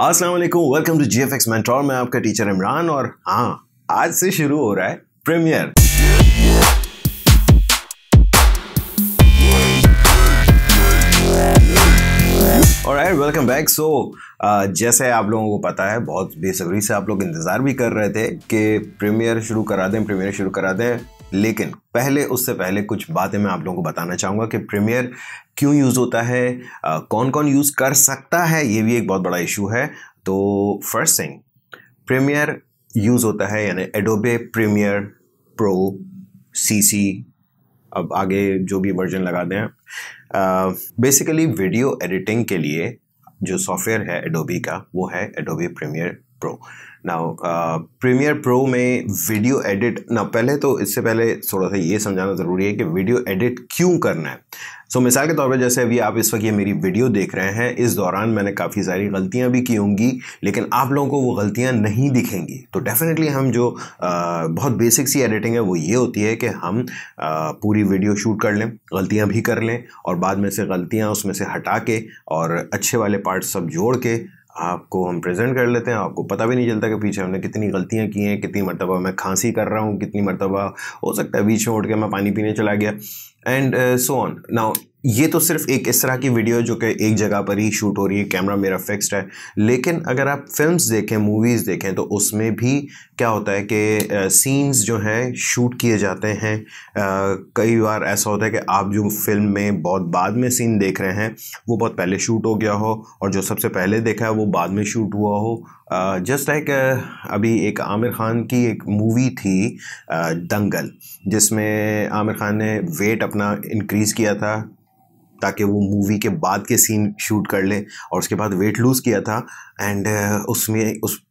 अस्सलाम welcome to GFX mentor मैं आपका टीचर इमरान और हाँ आज से शुरू हो रहा है प्रीमियर और वेलकम बैक सो जैसे आप लोगों को पता है बहुत बेसब्री से आप लोग इंतज़ार भी कर रहे थे कि प्रीमियर शुरू करा दें प्रीमियर शुरू करा दें लेकिन पहले उससे पहले कुछ बातें मैं आप लोगों को बताना चाहूँगा कि प्रीमियर क्यों यूज़ होता है कौन कौन यूज़ कर सकता है ये भी एक बहुत बड़ा इशू है तो फर्स्ट थिंग प्रीमियर यूज़ होता है यानी Adobe Premiere Pro C C अब आगे जो भी वर्जन लगा दें बेसिकली वीडियो एडिटिंग के लिए जो सॉफ्टवेयर है एडोबी का वो है एडोबी प्रीमियर प्रो ना प्रीमियर प्रो में वीडियो एडिट ना पहले तो इससे पहले थोड़ा सा ये समझाना ज़रूरी है कि वीडियो एडिट क्यों करना है सो so, मिसाल के तौर पर जैसे अभी आप इस वक्त ये मेरी वीडियो देख रहे हैं इस दौरान मैंने काफ़ी सारी गलतियां भी की होंगी लेकिन आप लोगों को वो गलतियां नहीं दिखेंगी तो डेफिनेटली हम जो आ, बहुत बेसिक सी एडिटिंग है वो ये होती है कि हम आ, पूरी वीडियो शूट कर लें गलतियां भी कर लें और बाद में से गलतियाँ उसमें से हटा के और अच्छे वाले पार्ट सब जोड़ के आपको हम प्रेजेंट कर लेते हैं आपको पता भी नहीं चलता कि पीछे हमने कितनी गलतियां की हैं कितनी मरतबा मैं खांसी कर रहा हूँ कितनी मरतबा हो सकता है बीच में उठ के मैं पानी पीने चला गया and uh, so on now ये तो सिर्फ एक इस तरह की वीडियो जो कि एक जगह पर ही शूट हो रही है कैमरा मेरा फिक्स्ड है लेकिन अगर आप फिल्म्स देखें मूवीज़ देखें तो उसमें भी क्या होता है कि सीन्स जो हैं शूट किए जाते हैं आ, कई बार ऐसा होता है कि आप जो फिल्म में बहुत बाद में सीन देख रहे हैं वो बहुत पहले शूट हो गया हो और जो सबसे पहले देखा है वो बाद में शूट हुआ हो जस्ट लाइक like, अभी एक आमिर ख़ान की एक मूवी थी दंगल जिसमें आमिर ख़ान ने वेट अपना इंक्रीज़ किया था ताकि वो मूवी के बाद के सीन शूट कर ले और उसके बाद वेट लूज़ किया था एंड uh, उसमें उस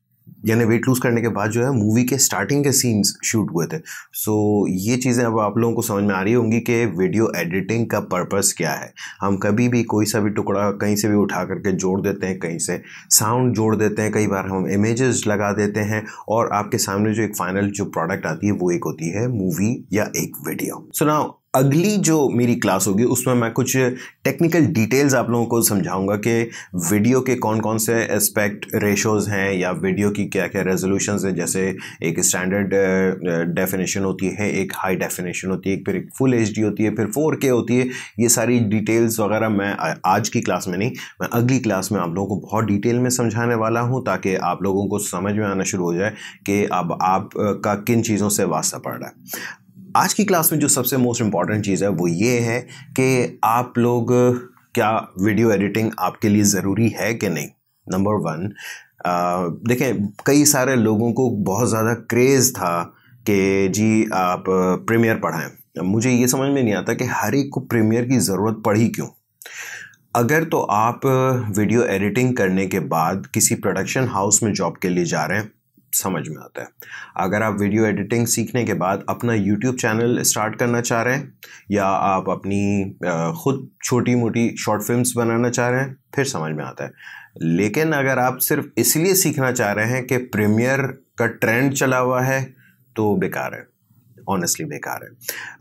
यानी वेट लूज़ करने के बाद जो है मूवी के स्टार्टिंग के सीन्स शूट हुए थे सो so, ये चीज़ें अब आप लोगों को समझ में आ रही होंगी कि वीडियो एडिटिंग का पर्पस क्या है हम कभी भी कोई सा भी टुकड़ा कहीं से भी उठा करके जोड़ देते हैं कहीं से साउंड जोड़ देते हैं कई बार हम इमेजेस लगा देते हैं और आपके सामने जो एक फाइनल जो प्रोडक्ट आती है वो एक होती है मूवी या एक वीडियो सो so अगली जो मेरी क्लास होगी उसमें मैं कुछ टेक्निकल डिटेल्स आप लोगों को समझाऊंगा कि वीडियो के कौन कौन से एस्पेक्ट रेशोज़ हैं या वीडियो की क्या क्या रेजोल्यूशन हैं जैसे एक स्टैंडर्ड डेफिनेशन होती है एक हाई डेफिनेशन होती है फिर एक फुल एच होती है फिर फोर होती है ये सारी डिटेल्स वगैरह मैं आज की क्लास में नहीं मैं अगली क्लास में आप लोगों को बहुत डिटेल में समझाने वाला हूँ ताकि आप लोगों को समझ में आना शुरू हो जाए कि अब आपका किन चीज़ों से वास्ता पड़ रहा है आज की क्लास में जो सबसे मोस्ट इम्पॉर्टेंट चीज़ है वो ये है कि आप लोग क्या वीडियो एडिटिंग आपके लिए ज़रूरी है कि नहीं नंबर वन देखें कई सारे लोगों को बहुत ज़्यादा क्रेज़ था कि जी आप प्रीमियर पढ़ाएं मुझे ये समझ में नहीं आता कि हर एक को प्रीमियर की ज़रूरत पड़ी क्यों अगर तो आप वीडियो एडिटिंग करने के बाद किसी प्रोडक्शन हाउस में जॉब के लिए जा रहे हैं समझ में आता है अगर आप वीडियो एडिटिंग सीखने के बाद अपना यूट्यूब चैनल स्टार्ट करना चाह रहे हैं या आप अपनी ख़ुद छोटी मोटी शॉर्ट फिल्म्स बनाना चाह रहे हैं फिर समझ में आता है लेकिन अगर आप सिर्फ इसलिए सीखना चाह रहे हैं कि प्रीमियर का ट्रेंड चला हुआ है तो बेकार है ऑनेस्टली बेकार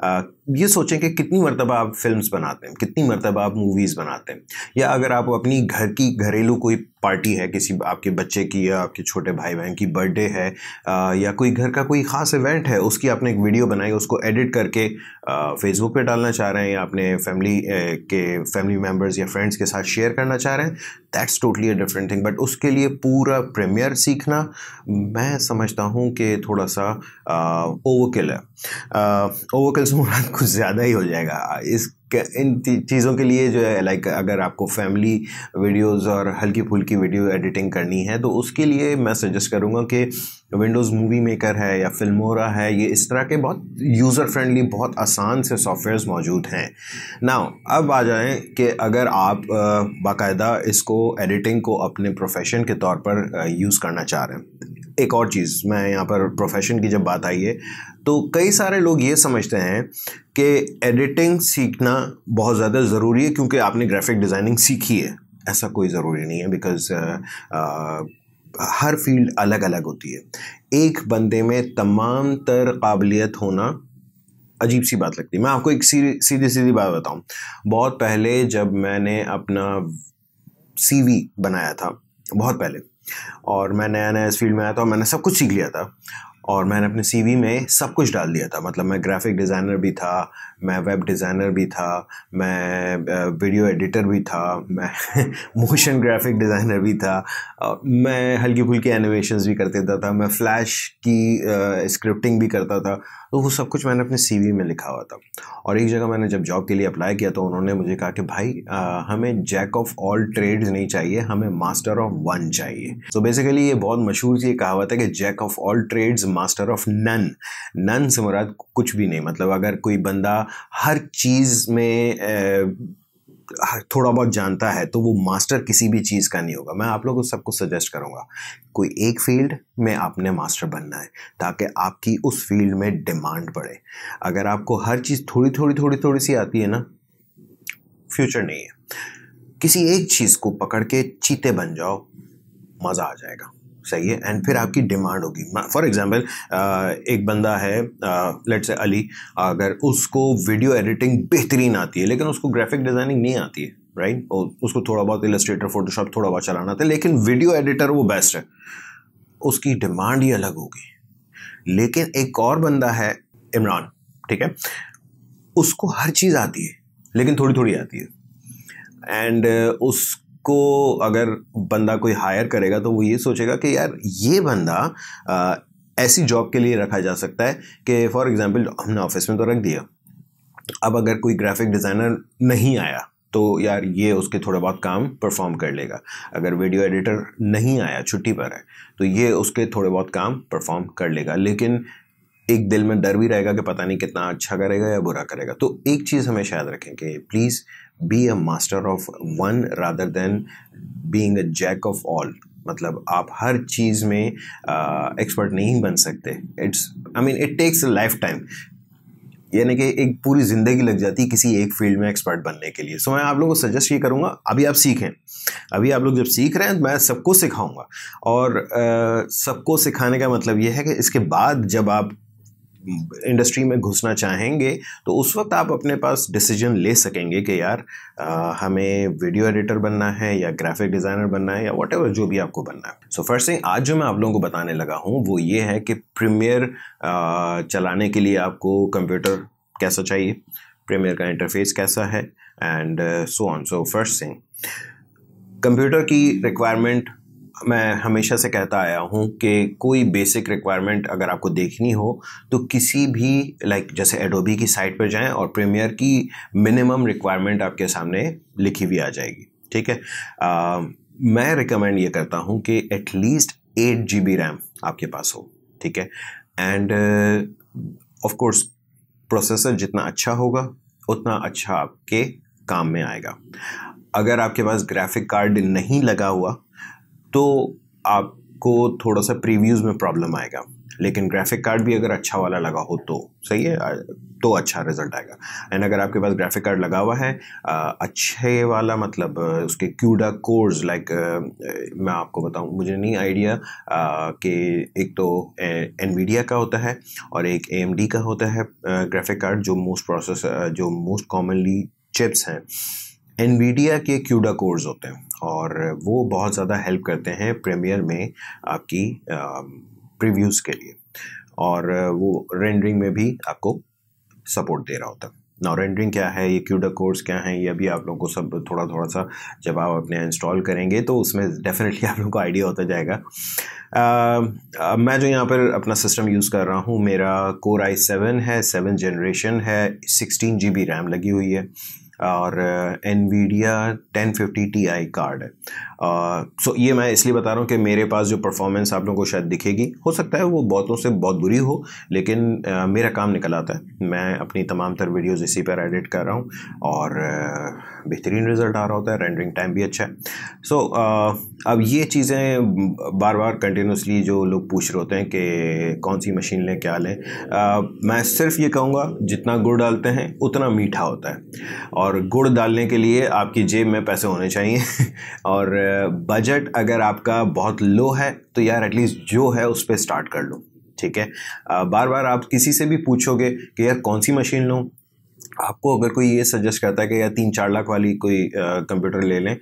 है ये सोचें कि कितनी मरतबा आप फिल्म बनाते हैं कितनी मरतबा आप मूवीज़ बनाते हैं या अगर आप अपनी घर की घरेलू कोई पार्टी है किसी आपके बच्चे की या आपके छोटे भाई बहन की बर्थडे है आ, या कोई घर का कोई ख़ास इवेंट है उसकी आपने एक वीडियो बनाई उसको एडिट करके फेसबुक पे डालना चाह रहे हैं या अपने फैमिली के फैमिली मेम्बर्स या फ्रेंड्स के साथ शेयर करना चाह रहे हैं that's totally a different thing but उसके लिए पूरा प्रीमियर सीखना मैं समझता हूँ कि थोड़ा सा ओवरकिल uh, है ओवरकिल uh, से मुराद कुछ ज़्यादा ही हो जाएगा इस इन चीज़ों के लिए जो है लाइक अगर आपको फैमिली वीडियोस और हल्की फुल्की वीडियो एडिटिंग करनी है तो उसके लिए मैं सजेस्ट करूँगा कि विंडोज़ मूवी मेकर है या फिल्मोरा है ये इस तरह के बहुत यूज़र फ्रेंडली बहुत आसान से सॉफ्टवेयर्स मौजूद हैं ना अब आ जाएँ कि अगर आप बाकायदा इसको एडिटिंग को अपने प्रोफेशन के तौर पर यूज़ करना चाह रहे हैं एक और चीज़ मैं यहाँ पर प्रोफेशन की जब बात आई है तो कई सारे लोग ये समझते हैं कि एडिटिंग सीखना बहुत ज़्यादा ज़रूरी है क्योंकि आपने ग्राफिक डिज़ाइनिंग सीखी है ऐसा कोई ज़रूरी नहीं है बिकॉज uh, uh, हर फील्ड अलग अलग होती है एक बंदे में तमाम तर काबिलियत होना अजीब सी बात लगती है मैं आपको एक सीधी सीधी बात बताऊं बहुत पहले जब मैंने अपना सीवी बनाया था बहुत पहले और मैं नया नया इस फील्ड में आया था और मैंने सब कुछ सीख लिया था और मैंने अपने सीवी में सब कुछ डाल दिया था मतलब मैं ग्राफिक डिज़ाइनर भी था मैं वेब डिज़ाइनर भी था मैं वीडियो एडिटर भी था मैं मोशन ग्राफिक डिज़ाइनर भी था मैं हल्की फुल्की एनिमेशन भी कर देता था मैं फ्लैश की स्क्रिप्टिंग भी करता था तो वो सब कुछ मैंने अपने सी में लिखा हुआ था और एक जगह मैंने जब जॉब के लिए अप्लाई किया तो उन्होंने मुझे कहा कि भाई आ, हमें जैक ऑफ ऑल ट्रेड्स नहीं चाहिए हमें मास्टर ऑफ वन चाहिए तो so बेसिकली ये बहुत मशहूर सी कहावत है कि jack of all trades master of none none से मुराद कुछ भी नहीं मतलब अगर कोई बंदा हर चीज़ में थोड़ा बहुत जानता है तो वो मास्टर किसी भी चीज़ का नहीं होगा मैं आप लोगों को सबको सजेस्ट करूँगा कोई एक फील्ड में आपने मास्टर बनना है ताकि आपकी उस फील्ड में डिमांड बढ़े अगर आपको हर चीज़ थोड़ी थोड़ी थोड़ी थोड़ी सी आती है ना फ्यूचर नहीं है किसी एक चीज़ को पकड़ के चीते बन जाओ मज़ा आ जाएगा सही है एंड फिर आपकी डिमांड होगी फॉर एग्जाम्पल एक बंदा है लेट से अली अगर उसको वीडियो एडिटिंग बेहतरीन आती है लेकिन उसको ग्राफिक डिज़ाइनिंग नहीं आती है राइट right? और उसको थोड़ा बहुत इलस्ट्रेटर फोटोशॉप थोड़ा बहुत चलाना था लेकिन वीडियो एडिटर वो बेस्ट है उसकी डिमांड ही अलग होगी लेकिन एक और बंदा है इमरान ठीक है उसको हर चीज़ आती है लेकिन थोड़ी थोड़ी आती है एंड उस को अगर बंदा कोई हायर करेगा तो वो ये सोचेगा कि यार ये बंदा आ, ऐसी जॉब के लिए रखा जा सकता है कि फॉर एग्जांपल हमने ऑफिस में तो रख दिया अब अगर कोई ग्राफिक डिज़ाइनर नहीं आया तो यार ये उसके थोड़ा बहुत काम परफॉर्म कर लेगा अगर वीडियो एडिटर नहीं आया छुट्टी पर है तो ये उसके थोड़े बहुत काम परफॉर्म कर लेगा लेकिन एक दिल में डर भी रहेगा कि पता नहीं कितना अच्छा करेगा या बुरा करेगा तो एक चीज़ हमें शायद रखें कि please be a master of one rather than being a jack of all मतलब आप हर चीज़ में एक्सपर्ट uh, नहीं बन सकते it's I mean it takes a lifetime यानी कि एक पूरी ज़िंदगी लग जाती है किसी एक फील्ड में एक्सपर्ट बनने के लिए सो so, मैं आप लोगों को सजेस्ट ये करूँगा अभी आप सीखें अभी आप लोग जब सीख रहे हैं तो मैं सबको सिखाऊंगा और सबको सिखाने का मतलब ये है कि इसके बाद जब आप इंडस्ट्री में घुसना चाहेंगे तो उस वक्त आप अपने पास डिसीजन ले सकेंगे कि यार आ, हमें वीडियो एडिटर बनना है या ग्राफिक डिज़ाइनर बनना है या वट जो भी आपको बनना है सो फर्स्ट थिंग आज जो मैं आप लोगों को बताने लगा हूँ वो ये है कि प्रीमियर चलाने के लिए आपको कंप्यूटर कैसा चाहिए प्रीमियर का इंटरफेस कैसा है and so on so first thing computer की रिक्वायरमेंट मैं हमेशा से कहता आया हूँ कि कोई बेसिक रिक्वायरमेंट अगर आपको देखनी हो तो किसी भी लाइक like, जैसे एडोबी की साइट पर जाएं और प्रीमियर की मिनिमम रिक्वायरमेंट आपके सामने लिखी हुई आ जाएगी ठीक है आ, मैं रिकमेंड ये करता हूँ कि at least eight G B RAM आपके पास हो ठीक है एंड ऑफ कोर्स प्रोसेसर जितना अच्छा होगा उतना अच्छा आपके काम में आएगा अगर आपके पास ग्राफिक कार्ड नहीं लगा हुआ तो आपको थोड़ा सा प्रीव्यूज़ में प्रॉब्लम आएगा लेकिन ग्राफिक कार्ड भी अगर अच्छा वाला लगा हो तो सही है तो अच्छा रिजल्ट आएगा एंड अगर आपके पास ग्राफिक कार्ड लगा हुआ है अच्छे वाला मतलब उसके क्यूडा कोर्स लाइक मैं आपको बताऊं मुझे नहीं आइडिया कि एक तो एनवीडिया का होता है और एक ए का होता है ग्राफिक कार्ड जो मोस्ट प्रोसेस जो मोस्ट कॉमनली चिप्स हैं एनवीडिया के क्यूडा कोर्स होते हैं और वो बहुत ज़्यादा हेल्प करते हैं प्रीमियर में आपकी प्रीव्यूज़ के लिए और वो रेंडरिंग में भी आपको सपोर्ट दे रहा होता है ना रेंडरिंग क्या है ये क्यूडा कोर्स क्या है ये भी आप लोगों को सब थोड़ा थोड़ा सा जब आप अपने इंस्टॉल करेंगे तो उसमें डेफिनेटली आप लोगों को आइडिया होता जाएगा आ, मैं जो यहाँ पर अपना सिस्टम यूज़ कर रहा हूँ मेरा कोर आई सेवन है सेवन जनरेशन है सिक्सटीन जी बी रैम लगी हुई है और Nvidia ten fifty T I card है सो so, ये मैं इसलिए बता रहा हूँ कि मेरे पास जो परफॉर्मेंस आप लोगों को शायद दिखेगी हो सकता है वो बहुतों से बहुत बुरी हो लेकिन आ, मेरा काम निकल आता है मैं अपनी तमाम तर वीडियोज़ इसी पर एडिट कर रहा हूँ और बेहतरीन रिजल्ट आ रहा होता है रेंडरिंग टाइम भी अच्छा है सो so, अब ये चीज़ें बार बार कंटिन्यूसली जो लोग पूछ रहे होते हैं कि कौन सी मशीन लें क्या लें मैं सिर्फ ये कहूँगा जितना गुड़ डालते हैं उतना मीठा होता है और गुड़ डालने के लिए आपकी जेब में पैसे होने चाहिए और बजट अगर आपका बहुत लो है तो यार एटलीस्ट जो है उस पर स्टार्ट कर लो ठीक है बार बार आप किसी से भी पूछोगे कि यार कौन सी मशीन लूँ आपको अगर कोई ये सजेस्ट करता है कि यार तीन चार लाख वाली कोई कंप्यूटर ले लें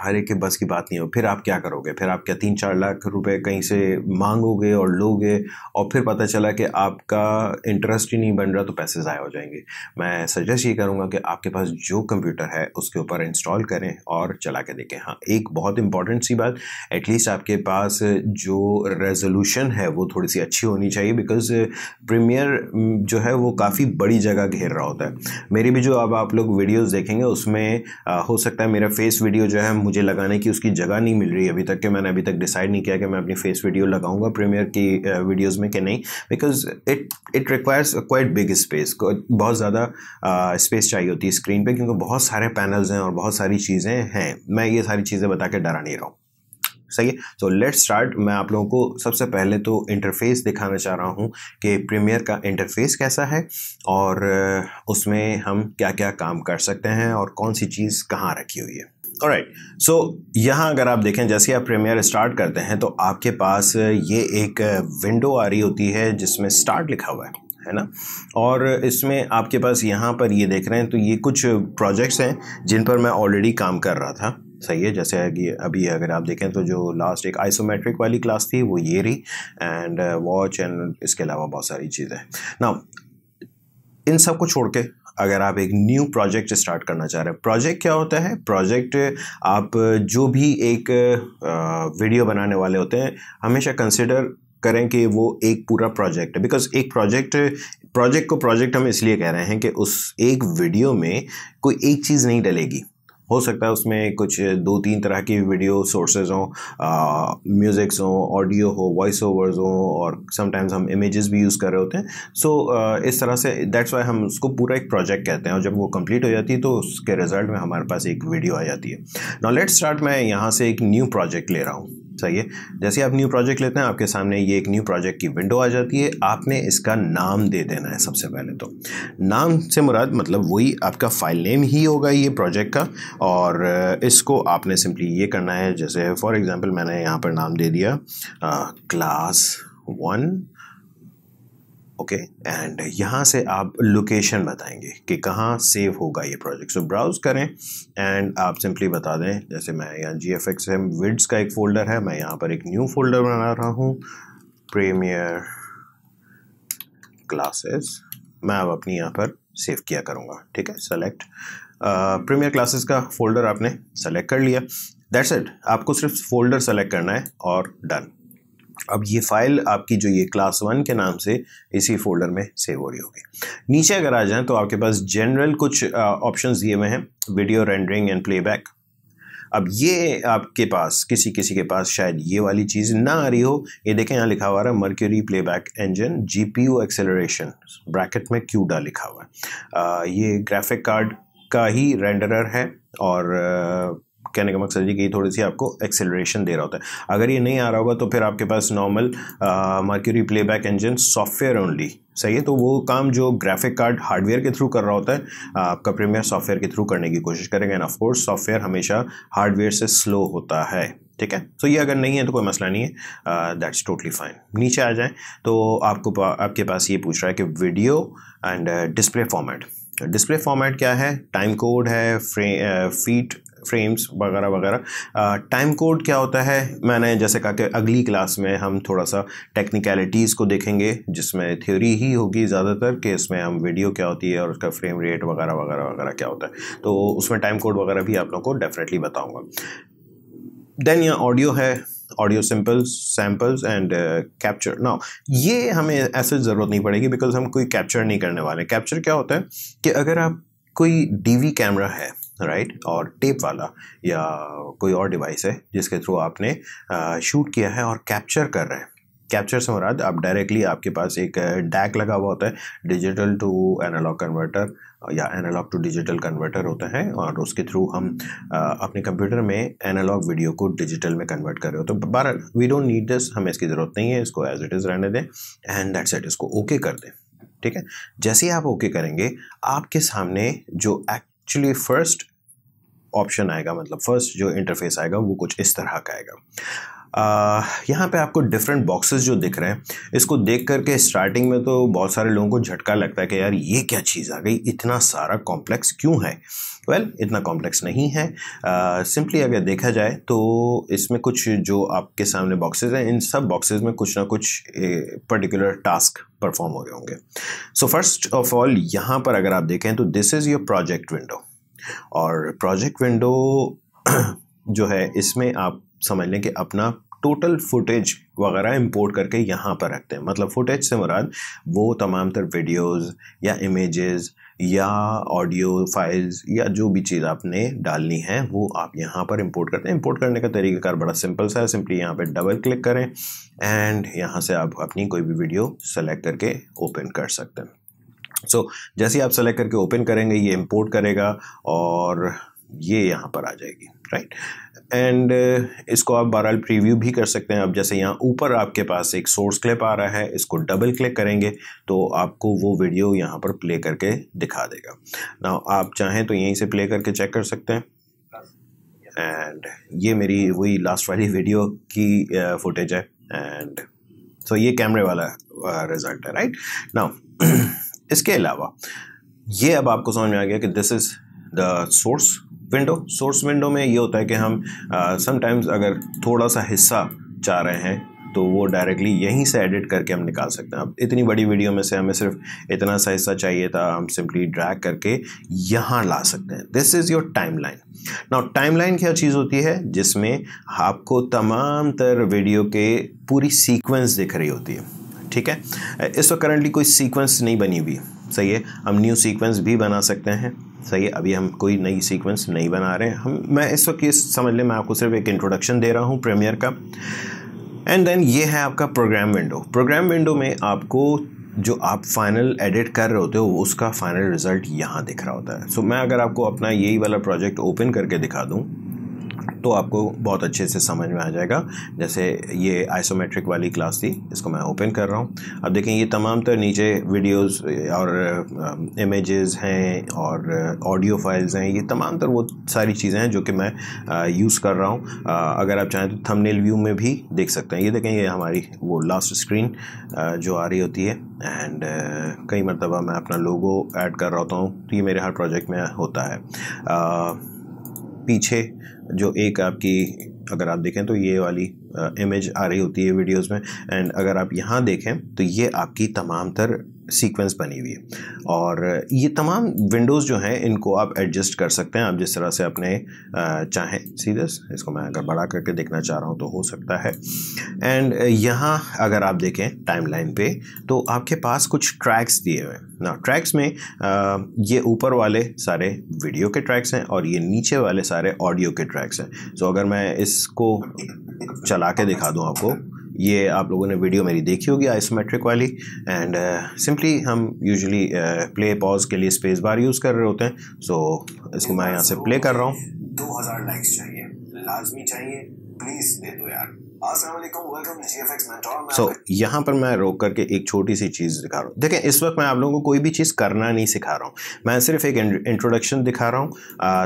हर एक के बस की बात नहीं हो फिर आप क्या करोगे फिर आप क्या तीन चार लाख रुपए कहीं से मांगोगे और लोगे और फिर पता चला कि आपका इंटरेस्ट ही नहीं बन रहा तो पैसे ज़ाया हो जाएंगे मैं सजेस्ट ये करूँगा कि आपके पास जो कंप्यूटर है उसके ऊपर इंस्टॉल करें और चला के देखें हाँ एक बहुत इंपॉर्टेंट सी बात एटलीस्ट आपके पास जो रेजोल्यूशन है वो थोड़ी सी अच्छी होनी चाहिए बिकॉज प्रीमियर जो है वो काफ़ी बड़ी जगह घेर रहा होता है मेरी भी जो अब आप लोग वीडियोज़ देखेंगे उसमें हो सकता है मेरा फेस वीडियो जो है मुझे लगाने की उसकी जगह नहीं मिल रही अभी तक कि मैंने अभी तक डिसाइड नहीं किया कि मैं अपनी फेस वीडियो लगाऊंगा प्रीमियर की वीडियोस में कि नहीं because it it requires quite big space बहुत ज़्यादा स्पेस चाहिए होती है स्क्रीन पर क्योंकि बहुत सारे पैनल्स हैं और बहुत सारी चीज़ें हैं मैं ये सारी चीज़ें बता के डरा नहीं रहा हूँ सही है सो लेट स्टार्ट मैं आप लोगों को सबसे पहले तो इंटरफेस दिखाना चाह रहा हूँ कि प्रीमियर का इंटरफेस कैसा है और उसमें हम क्या क्या काम कर सकते हैं और कौन सी चीज़ कहाँ रखी हुई है राइट सो यहाँ अगर आप देखें जैसे आप प्रीमियर स्टार्ट करते हैं तो आपके पास ये एक विंडो आ रही होती है जिसमें स्टार्ट लिखा हुआ है है ना और इसमें आपके पास यहाँ पर ये देख रहे हैं तो ये कुछ प्रोजेक्ट्स हैं जिन पर मैं ऑलरेडी काम कर रहा था सही है जैसे कि अभी अगर आप देखें तो जो लास्ट एक आइसोमेट्रिक वाली क्लास थी वो ये रही एंड वॉच एंड इसके अलावा बहुत सारी चीज़ें ना इन सब को छोड़ के अगर आप एक न्यू प्रोजेक्ट स्टार्ट करना चाह रहे हैं प्रोजेक्ट क्या होता है प्रोजेक्ट आप जो भी एक वीडियो बनाने वाले होते हैं हमेशा कंसिडर करें कि वो एक पूरा प्रोजेक्ट है बिकॉज एक प्रोजेक्ट प्रोजेक्ट को प्रोजेक्ट हम इसलिए कह रहे हैं कि उस एक वीडियो में कोई एक चीज़ नहीं डलेगी हो सकता है उसमें कुछ दो तीन तरह की वीडियो सोर्सेज हों म्यूज़िक्स हों ऑडियो हो वॉइस ओवर्स हों और समटाइम्स हम इमेजेस भी यूज़ कर रहे होते हैं सो इस तरह से दैट्स वाई हम उसको पूरा एक प्रोजेक्ट कहते हैं और जब वो कंप्लीट हो जाती है तो उसके रिजल्ट में हमारे पास एक वीडियो आ जाती है नॉलेट लेट्स स्टार्ट मैं यहाँ से एक न्यू प्रोजेक्ट ले रहा हूँ चाहिए जैसे आप न्यू प्रोजेक्ट लेते हैं आपके सामने ये एक न्यू प्रोजेक्ट की विंडो आ जाती है आपने इसका नाम दे देना है सबसे पहले तो नाम से मुराद मतलब वही आपका फाइल नेम ही होगा ये प्रोजेक्ट का और इसको आपने सिंपली ये करना है जैसे फॉर एग्जांपल मैंने यहाँ पर नाम दे दिया क्लास वन ओके एंड यहाँ से आप लोकेशन बताएंगे कि कहाँ सेव होगा ये प्रोजेक्ट सो ब्राउज़ करें एंड आप सिंपली बता दें जैसे मैं यहाँ G F X M vids का एक फ़ोल्डर है मैं यहाँ पर एक न्यू फोल्डर बना रहा हूँ प्रीमियर क्लासेस मैं अब अपनी यहाँ पर सेव किया करूँगा ठीक है सेलेक्ट प्रीमियर क्लासेस का फ़ोल्डर आपने सेलेक्ट कर लिया दैट्स इट आपको सिर्फ फ़ोल्डर सेलेक्ट करना है और डन अब ये फाइल आपकी जो ये क्लास वन के नाम से इसी फोल्डर में सेव हो रही होगी नीचे अगर आ जाएं तो आपके पास जनरल कुछ ऑप्शन दिए हुए हैं वीडियो रेंडरिंग एंड प्लेबैक अब ये आपके पास किसी किसी के पास शायद ये वाली चीज़ ना आ रही हो ये देखें यहाँ लिखा हुआ है Mercury playback engine GPU acceleration bracket में क्यूडा लिखा हुआ है ये ग्राफिक कार्ड का ही रेंडरर है और कहने का मकसद ये कि थोड़ी सी आपको एक्सेलरेशन दे रहा होता है अगर ये नहीं आ रहा होगा तो फिर आपके पास normal Mercury playback engine software only सही है तो वो काम जो ग्राफिक कार्ड हार्डवेयर के थ्रू कर रहा होता है आपका प्रीमियर सॉफ्टवेयर के थ्रू करने की कोशिश करेंगे एंड ऑफकोर्स सॉफ्टवेयर हमेशा हार्डवेयर से स्लो होता है ठीक है सो तो so, ये अगर नहीं है तो कोई मसला नहीं है दैट्स टोटली फाइन नीचे आ जाए तो आपको पा, आपके पास ये पूछ रहा है कि video and display format display format क्या है टाइम कोड है फ्रे फीट uh, फ्रेम्स वगैरह वगैरह टाइम कोड क्या होता है मैंने जैसे कहा कि अगली क्लास में हम थोड़ा सा टेक्निकलिटीज़ को देखेंगे जिसमें थ्योरी ही होगी ज़्यादातर कि इसमें हम वीडियो क्या होती है और उसका फ्रेम रेट वगैरह वगैरह वगैरह क्या होता है तो उसमें टाइम कोड वगैरह भी आप लोग को डेफिनेटली बताऊँगा देन यहाँ ऑडियो है audio simples samples and capture ना ये हमें ऐसे ज़रूरत नहीं पड़ेगी बिकॉज हम कोई कैप्चर नहीं करने वाले कैप्चर क्या होता है कि अगर आप कोई डीवी कैमरा है राइट और टेप वाला या कोई और डिवाइस है जिसके थ्रू आपने शूट किया है और कैप्चर कर रहे हैं कैप्चर से मुराद आप डायरेक्टली आपके पास एक डैक लगा हुआ होता है डिजिटल टू एनालॉग कन्वर्टर या एनालॉग टू डिजिटल कन्वर्टर होता है और उसके थ्रू हम अपने कंप्यूटर में एनालॉग वीडियो को डिजिटल में कन्वर्ट कर रहे हो तो बारह वी डोंट नीड दिस हमें इसकी ज़रूरत नहीं है इसको एज इट इज़ रहने दें एंड दैट सेट इसको ओके okay कर दें ठीक है जैसे ही आप ओके okay करेंगे आपके सामने जो एक्ट एक्चुअली फर्स्ट ऑप्शन आएगा मतलब फर्स्ट जो इंटरफेस आएगा वो कुछ इस तरह का आएगा यहाँ पे आपको डिफरेंट बॉक्सेस जो दिख रहे हैं इसको देख करके स्टार्टिंग में तो बहुत सारे लोगों को झटका लगता है कि यार ये क्या चीज़ आ गई इतना सारा कॉम्प्लेक्स क्यों है वेल well, इतना कॉम्प्लेक्स नहीं है सिंपली अगर देखा जाए तो इसमें कुछ जो आपके सामने बॉक्सेज हैं इन सब बॉक्सेज में कुछ ना कुछ पर्टिकुलर टास्क परफॉर्म हो रहे होंगे सो फर्स्ट ऑफ ऑल यहाँ पर अगर आप देखें तो this is your project window और प्रोजेक्ट विंडो जो है इसमें आप समझ लें कि अपना टोटल फुटेज वगैरह इंपोर्ट करके यहाँ पर रखते हैं मतलब फुटेज से मुराद वो तमाम तर वीडियोज़ या इमेजेस या ऑडियो फाइल्स या जो भी चीज़ आपने डालनी है वो आप यहाँ पर इंपोर्ट करते हैं इंपोर्ट करने का तरीकाकार बड़ा सिंपल सा है सिंपली यहाँ पे डबल क्लिक करें एंड यहाँ से आप अपनी कोई भी वीडियो सेलेक्ट करके ओपन कर सकते हैं सो so, जैसे आप सेलेक्ट करके ओपन करेंगे ये इंपोर्ट करेगा और ये यहाँ पर आ जाएगी राइट एंड uh, इसको आप बहरहाल प्रीव्यू भी कर सकते हैं अब जैसे यहाँ ऊपर आपके पास एक सोर्स क्लिप आ रहा है इसको डबल क्लिक करेंगे तो आपको वो वीडियो यहाँ पर प्ले करके दिखा देगा ना आप चाहें तो यहीं से प्ले करके चेक कर सकते हैं एंड ये मेरी वही लास्ट वाली वीडियो की फुटेज uh, है एंड सो so ये कैमरे वाला रिजल्ट uh, है राइट ना इसके अलावा ये अब आपको समझ में आ गया कि this is the source window source window में ये होता है कि हम समटाइम्स अगर थोड़ा सा हिस्सा चाह रहे हैं तो वो डायरेक्टली यहीं से एडिट करके हम निकाल सकते हैं अब इतनी बड़ी वीडियो में से हमें सिर्फ इतना सा हिस्सा चाहिए था हम सिंपली ड्रैग करके यहाँ ला सकते हैं this is your timeline ना टाइम लाइन क्या चीज़ होती है जिसमें आपको तमाम तर वीडियो के पूरी सीक्वेंस दिख रही होती है ठीक है इस वक्त करंटली कोई सीक्वेंस नहीं बनी हुई सही है हम न्यू सीक्वेंस भी बना सकते हैं सही अभी हम कोई नई सीक्वेंस नहीं बना रहे हैं हम मैं इस वक्त ये समझ लें मैं आपको सिर्फ एक इंट्रोडक्शन दे रहा हूँ प्रीमियर का एंड देन ये है आपका प्रोग्राम विंडो प्रोग्राम विंडो में आपको जो आप फाइनल एडिट कर रहे होते हो उसका फाइनल रिजल्ट यहाँ दिख रहा होता है सो so, मैं अगर आपको अपना यही वाला प्रोजेक्ट ओपन करके दिखा दूँ तो आपको बहुत अच्छे से समझ में आ जाएगा जैसे ये आइसोमेट्रिक वाली क्लास थी इसको मैं ओपन कर रहा हूँ अब देखें ये तमाम तर तो नीचे वीडियोस और इमेजेस हैं और ऑडियो फाइल्स हैं ये तमाम तर तो वो सारी चीज़ें हैं जो कि मैं यूज़ कर रहा हूँ अगर आप चाहें तो थंबनेल व्यू में भी देख सकते हैं ये देखें ये हमारी वो लास्ट स्क्रीन जो आ रही होती है एंड कई मरतबा मैं अपना लोगो ऐड कर रहा होता हूँ तो ये मेरे हर प्रोजेक्ट में होता है पीछे जो एक आपकी अगर आप देखें तो ये वाली इमेज आ रही होती है वीडियोस में एंड अगर आप यहाँ देखें तो ये आपकी तमाम तर सीक्वेंस बनी हुई है और ये तमाम विंडोज़ जो हैं इनको आप एडजस्ट कर सकते हैं आप जिस तरह से अपने चाहें सीरियस इसको मैं अगर बड़ा करके देखना चाह रहा हूँ तो हो सकता है एंड यहाँ अगर आप देखें टाइमलाइन पे तो आपके पास कुछ ट्रैक्स दिए हुए हैं ना ट्रैक्स में ये ऊपर वाले सारे वीडियो के ट्रैक्स हैं और ये नीचे वाले सारे ऑडियो के ट्रैक्स हैं सो तो अगर मैं इसको चला के दिखा दूँ आपको ये आप लोगों ने वीडियो मेरी देखी होगी आइसोमेट्रिक वाली एंड सिंपली uh, हम यूजुअली प्ले पॉज के लिए स्पेस बार यूज़ कर रहे होते हैं सो so, इसको मैं यहाँ से प्ले कर रहा हूँ दो हज़ार लाइक्स चाहिए लाजमी चाहिए प्लीज़ दे दो यार सो so, यहाँ पर मैं रोक करके एक छोटी सी चीज़ दिखा रहा हूँ देखें इस वक्त मैं आप लोगों को कोई भी चीज़ करना नहीं सिखा रहा हूँ मैं सिर्फ एक इंट्रोडक्शन दिखा रहा हूँ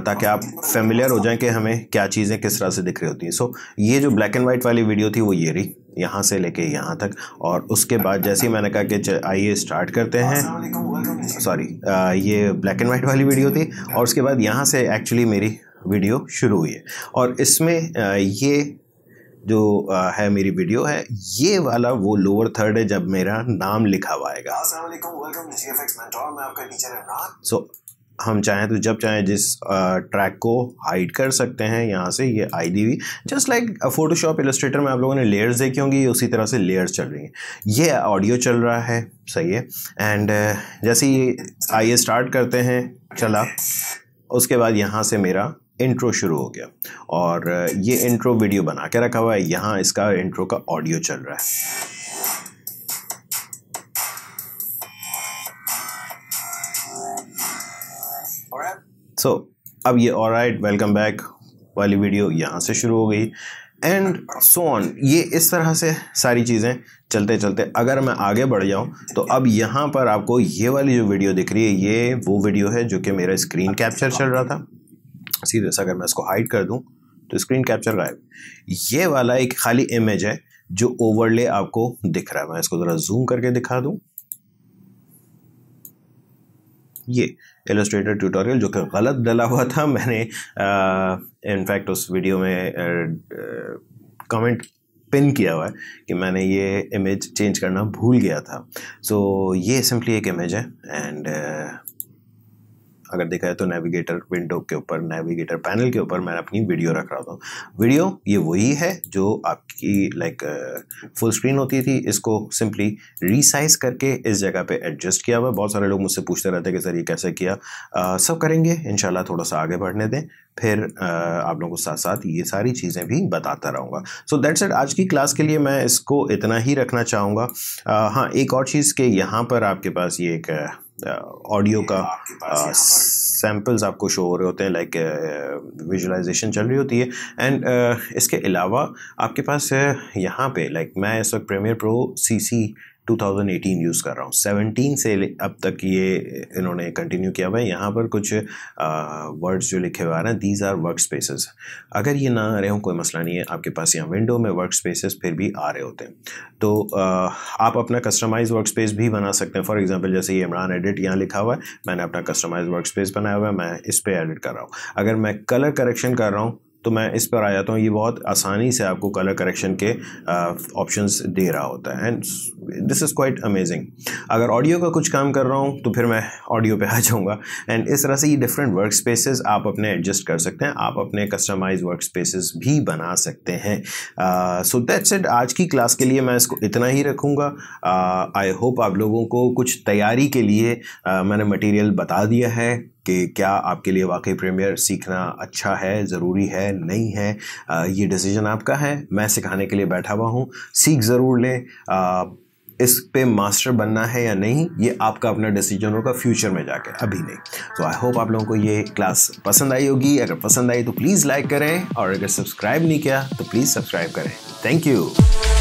ताकि आप फेमिलियर हो जाएं कि हमें क्या चीज़ें किस तरह से दिख रही होती हैं सो so, ये जो ब्लैक एंड वाइट वाली वीडियो थी वो ये रही यहाँ से लेके यहाँ तक और उसके बाद जैसे ही मैंने कहा कि आइए स्टार्ट करते हैं सॉरी ये ब्लैक एंड वाइट वाली वीडियो थी और उसके बाद यहाँ से एक्चुअली मेरी वीडियो शुरू हुई है और इसमें ये जो है मेरी वीडियो है ये वाला वो लोअर थर्ड है जब मेरा नाम लिखा हुआ आएगा सो हम चाहें तो जब चाहें जिस ट्रैक को हाइड कर सकते हैं यहाँ से ये I D V just like Photoshop Illustrator में आप लोगों ने लेयर्स देखी होंगी उसी तरह से लेयर्स चल रही हैं ये ऑडियो चल रहा है सही है एंड जैसे ही आइए स्टार्ट करते हैं चला उसके बाद यहाँ से मेरा इंट्रो शुरू हो गया और ये इंट्रो वीडियो बना के रखा हुआ है यहाँ इसका इंट्रो का ऑडियो चल रहा है सो so, अब ये और राइट वेलकम बैक वाली वीडियो यहाँ से शुरू हो गई एंड सो ऑन ये इस तरह से सारी चीज़ें चलते चलते अगर मैं आगे बढ़ जाऊँ तो अब यहाँ पर आपको ये वाली जो वीडियो दिख रही है ये वो वीडियो है जो कि मेरा स्क्रीन कैप्चर चल रहा था सीधे से अगर मैं इसको हाइड कर दूँ तो स्क्रीन कैप्चर गायब ये वाला एक खाली इमेज है जो ओवरले आपको दिख रहा है मैं इसको ज़रा जूम करके दिखा दूँ ये एलोस्ट्रेटर ट्यूटोरियल जो कि गलत डला हुआ था मैंने इनफैक्ट उस वीडियो में कमेंट पिन किया हुआ है कि मैंने ये इमेज चेंज करना भूल गया था सो so, ये सिंपली एक इमेज है एंड अगर देखा जाए तो नेविगेटर विंडो के ऊपर नेविगेटर पैनल के ऊपर मैं अपनी वीडियो रख रहा था वीडियो ये वही है जो आपकी लाइक फुल स्क्रीन होती थी इसको सिंपली रिसाइज करके इस जगह पे एडजस्ट किया हुआ बहुत सारे लोग मुझसे पूछते रहते हैं कि सर ये कैसे किया आ, uh, सब करेंगे इन थोड़ा सा आगे बढ़ने दें फिर आ, uh, आप लोगों को साथ साथ ये सारी चीज़ें भी बताता रहूँगा सो दैट सेट आज की क्लास के लिए मैं इसको इतना ही रखना चाहूँगा uh, हाँ एक और चीज़ के यहाँ पर आपके पास ये एक ऑडियो uh, का सैम्पल्स uh, आपको शो हो रहे होते हैं लाइक विजुलाइजेशन uh, चल रही होती है एंड uh, इसके अलावा आपके पास यहाँ पे लाइक मैं इस वक्त Premiere Pro C C 2018 use कर रहा हूँ 17 से अब तक ये इन्होंने कंटिन्यू किया हुआ है यहाँ पर कुछ वर्ड्स जो लिखे हुए आ रहे हैं दीज आर वर्क स्पेसेस अगर ये ना आ रहे हो कोई मसला नहीं है आपके पास यहाँ विंडो में वर्क स्पेसेस फिर भी आ रहे होते हैं तो uh, आप अपना कस्टमाइज वर्क स्पेस भी बना सकते हैं फॉर एग्जाम्पल जैसे ये इमरान एडिट यहाँ लिखा हुआ है मैंने अपना कस्टमाइज वर्क स्पेस बनाया हुआ है मैं इस पर एडिट कर रहा हूँ अगर मैं कलर करेक्शन कर रहा हूँ तो मैं इस पर आ जाता हूँ ये बहुत आसानी से आपको कलर करेक्शन के ऑप्शंस uh, दे रहा होता है and this is quite amazing अगर ऑडियो का कुछ काम कर रहा हूँ तो फिर मैं ऑडियो पे आ जाऊँगा एंड इस तरह से ये डिफरेंट वर्क स्पेसेस आप अपने एडजस्ट कर सकते हैं आप अपने कस्टमाइज वर्क स्पेसेस भी बना सकते हैं सो दैट्स इट आज की क्लास के लिए मैं इसको इतना ही रखूँगा आई होप आप लोगों को कुछ तैयारी के लिए uh, मैंने मटेरियल बता दिया है कि क्या आपके लिए वाकई प्रीमियर सीखना अच्छा है ज़रूरी है नहीं है ये डिसीजन आपका है मैं सिखाने के लिए बैठा हुआ हूँ सीख ज़रूर लें इस पे मास्टर बनना है या नहीं ये आपका अपना डिसीजन होगा फ्यूचर में जाके अभी नहीं तो आई होप आप लोगों को ये क्लास पसंद आई होगी अगर पसंद आई तो प्लीज़ लाइक करें और अगर सब्सक्राइब नहीं किया तो प्लीज़ सब्सक्राइब करें थैंक यू